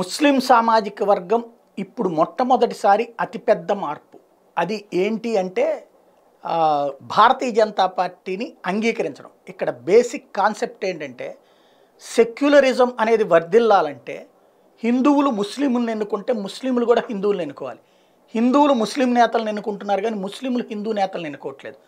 ముస్లిం సామాజిక వర్గం ఇప్పుడు మొట్టమొదటిసారి అతిపెద్ద మార్పు అది ఏంటి అంటే భారతీయ జనతా పార్టీని అంగీకరించడం ఇక్కడ బేసిక్ కాన్సెప్ట్ ఏంటంటే సెక్యులరిజం అనేది వర్ధిల్లాలంటే హిందువులు ముస్లింలను ఎన్నుకుంటే ముస్లింలు కూడా హిందువులను ఎన్నుకోవాలి హిందువులు ముస్లిం నేతలను ఎన్నుకుంటున్నారు కానీ ముస్లింలు హిందూ నేతలను ఎన్నుకోవట్లేదు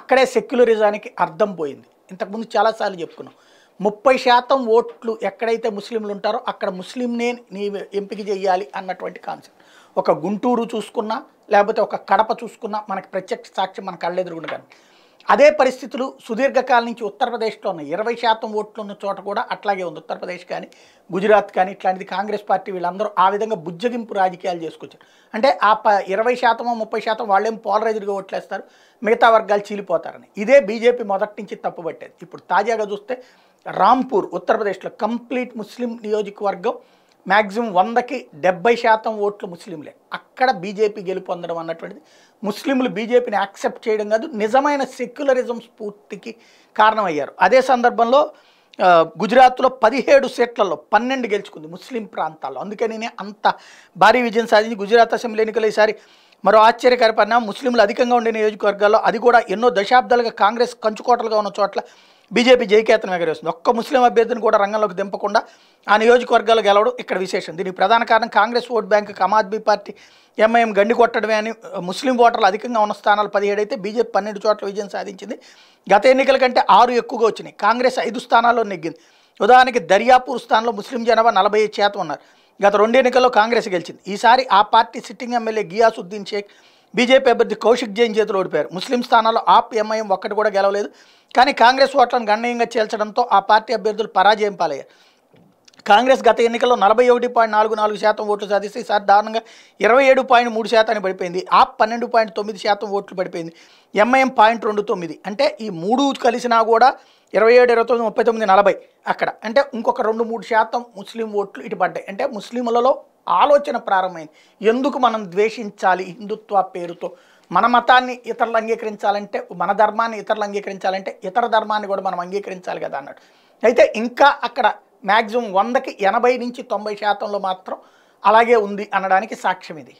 అక్కడే సెక్యులరిజానికి అర్థం పోయింది ఇంతకుముందు చాలాసార్లు చెప్పుకున్నాం ముప్పై శాతం ఓట్లు ఎక్కడైతే ముస్లింలు ఉంటారో అక్కడ ముస్లింనే నీ ఎంపిక చేయాలి అన్నటువంటి కాన్సెప్ట్ ఒక గుంటూరు చూసుకున్నా లేకపోతే ఒక కడప చూసుకున్నా మనకి ప్రత్యక్ష సాక్ష్యం మన కళ్ళెదురుగుండ కానీ అదే పరిస్థితులు సుదీర్ఘకాలం నుంచి ఉత్తరప్రదేశ్లో ఉన్న ఇరవై శాతం ఓట్లు ఉన్న చోట కూడా అట్లాగే ఉంది ఉత్తరప్రదేశ్ కానీ గుజరాత్ కానీ ఇట్లాంటిది కాంగ్రెస్ పార్టీ వీళ్ళందరూ ఆ విధంగా బుజ్జగింపు రాజకీయాలు చేసుకొచ్చారు అంటే ఆ ప ఇరవై శాతమో ముప్పై శాతం వాళ్ళేం పోలరైజ్డ్గా ఓట్లేస్తారు మిగతా వర్గాలు చీలిపోతారని ఇదే బీజేపీ మొదటి నుంచి తప్పుబట్టేది ఇప్పుడు తాజాగా చూస్తే రాంపూర్ ఉత్తరప్రదేశ్లో కంప్లీట్ ముస్లిం నియోజకవర్గం మ్యాక్సిమం వందకి డెబ్బై శాతం ఓట్లు ముస్లింలే అక్కడ బీజేపీ గెలుపొందడం అన్నటువంటిది ముస్లింలు బీజేపీని యాక్సెప్ట్ చేయడం కాదు నిజమైన సెక్యులరిజం స్ఫూర్తికి కారణమయ్యారు అదే సందర్భంలో గుజరాత్లో పదిహేడు సీట్లలో పన్నెండు గెలుచుకుంది ముస్లిం ప్రాంతాల్లో అందుకే నేనే అంత భారీ విజయం సాధించి గుజరాత్ అసెంబ్లీ ఎన్నికలు ఈసారి మరో ఆశ్చర్యకర పరిణామం ముస్లింలు అధికంగా ఉండే నియోజకవర్గాల్లో అది కూడా ఎన్నో దశాబ్దాలుగా కాంగ్రెస్ కంచుకోటలుగా ఉన్న చోట్ల బీజేపీ జయకేతనం ఎగరేస్తుంది ఒక్క ముస్లిం అభ్యర్థిని కూడా రంగంలోకి దింపకుండా ఆ నియోజకవర్గాలు గెలవడం ఇక్కడ విశేషం దీనికి ప్రధాన కారణం Congress vote bank Aam Aadmi party MIM గండి కొట్టడమే అని ముస్లిం ఓటర్లు అధికంగా ఉన్న స్థానాలు పదిహేడు అయితే బీజేపీ పన్నెండు చోట్ల విజయం సాధించింది గత ఎన్నికల కంటే ఆరు ఎక్కువగా వచ్చినాయి కాంగ్రెస్ ఐదు స్థానాల్లో నెగ్గింది ఉదాహరణకి దర్యాపూర్ స్థానంలో ముస్లిం జనాభా నలభై శాతం ఉన్నారు గత రెండు ఎన్నికల్లో కాంగ్రెస్ గెలిచింది ఈసారి ఆ పార్టీ sitting MLA Giasuddin Sheikh BJP అభ్యర్థి కౌశిక్ జైన్ చేతులు ఓడిపోయారు ముస్లిం స్థానాల్లో ఆప్ ఎంఐఎం ఒక్కటి కూడా గెలవలేదు కానీ కాంగ్రెస్ ఓట్లను గణనీయంగా చేల్చడంతో ఆ పార్టీ అభ్యర్థులు పరాజయం పాలయ్యారు కాంగ్రెస్ గత ఎన్నికల్లో నలభై ఒకటి పాయింట్ నాలుగు నాలుగు శాతం ఓట్లు సాధిస్తే ఈసారి దారుణంగా ఇరవై ఏడు పాయింట్ మూడు శాతాన్ని పడిపోయింది ఆప్ పన్నెండు పాయింట్ తొమ్మిది శాతం ఓట్లు పడిపోయింది ఎంఐఎం పాయింట్ రెండు తొమ్మిది అంటే ఈ మూడు కలిసినా కూడా ఇరవై ఏడు ఇరవై తొమ్మిది ముప్పై తొమ్మిది నలభై అక్కడ అంటే ఇంకొక రెండు మూడు శాతం ముస్లిం ఓట్లు ఇటు పడ్డాయి అంటే ముస్లింలలో ఆలోచన ప్రారంభమైంది ఎందుకు మనం ద్వేషించాలి హిందుత్వ పేరుతో మన మతాన్ని ఇతరులు అంగీకరించాలంటే మన ధర్మాన్ని ఇతరులు అంగీకరించాలంటే ఇతర ధర్మాన్ని కూడా మనం అంగీకరించాలి కదా అన్నట్టు అయితే ఇంకా అక్కడ మ్యాక్సిమం వందకి ఎనభై నుంచి తొంభై శాతంలో మాత్రం అలాగే ఉంది అనడానికి సాక్ష్యం ఇది